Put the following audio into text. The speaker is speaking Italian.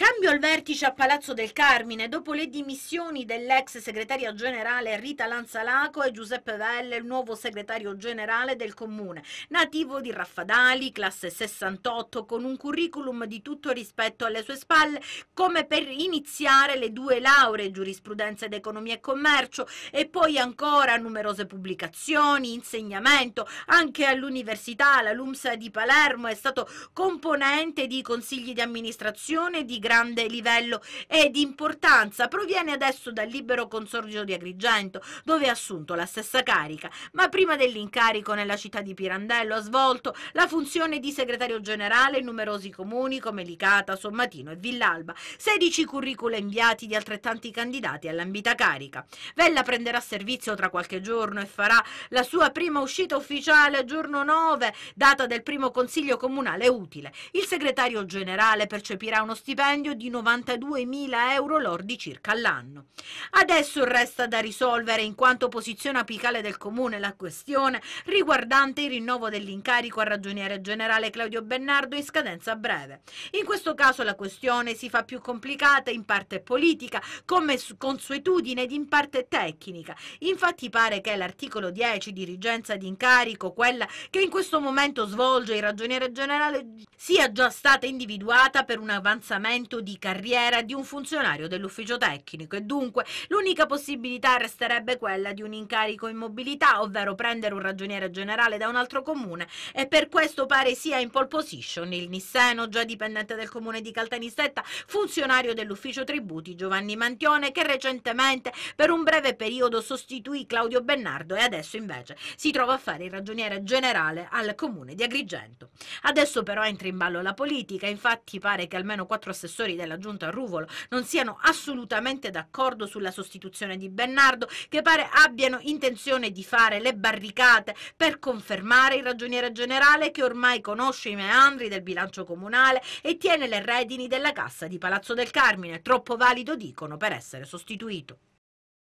Cambio al vertice a Palazzo del Carmine. Dopo le dimissioni dell'ex segretaria generale Rita Lanzalaco e Giuseppe Velle, il nuovo segretario generale del comune. Nativo di Raffadali, classe 68, con un curriculum di tutto rispetto alle sue spalle, come per iniziare le due lauree, giurisprudenza ed economia e commercio, e poi ancora numerose pubblicazioni, insegnamento, anche all'università, la LUMSA di Palermo, è stato componente di consigli di amministrazione di grande livello e di importanza, proviene adesso dal libero consorzio di Agrigento, dove ha assunto la stessa carica, ma prima dell'incarico nella città di Pirandello ha svolto la funzione di segretario generale in numerosi comuni come Licata, Sommatino e Villalba, 16 curricula inviati di altrettanti candidati all'ambita carica. Vella prenderà servizio tra qualche giorno e farà la sua prima uscita ufficiale giorno 9, data del primo consiglio comunale utile. Il segretario generale percepirà uno stipendio guadagno di 92.000 euro lordi circa all'anno. Adesso resta da risolvere in quanto posizione apicale del Comune la questione riguardante il rinnovo dell'incarico al ragioniere generale Claudio Bernardo in scadenza breve. In questo caso la questione si fa più complicata in parte politica, come consuetudine ed in parte tecnica. Infatti pare che l'articolo 10 dirigenza di incarico, quella che in questo momento svolge il ragioniere generale, sia già stata individuata per un avanzamento avviamento di carriera di un funzionario dell'ufficio tecnico e dunque l'unica possibilità resterebbe quella di un incarico in mobilità, ovvero prendere un ragioniere generale da un altro comune e per questo pare sia in pole position il Nisseno, già dipendente del comune di Caltanissetta, funzionario dell'ufficio tributi Giovanni Mantione che recentemente per un breve periodo sostituì Claudio Bennardo e adesso invece si trova a fare il ragioniere generale al comune di Agrigento. Adesso però entra in ballo la politica, infatti pare che almeno quattro assessori assessori della giunta Ruvolo non siano assolutamente d'accordo sulla sostituzione di Bernardo, che pare abbiano intenzione di fare le barricate per confermare il ragioniere generale che ormai conosce i meandri del bilancio comunale e tiene le redini della cassa di Palazzo del Carmine, troppo valido dicono per essere sostituito.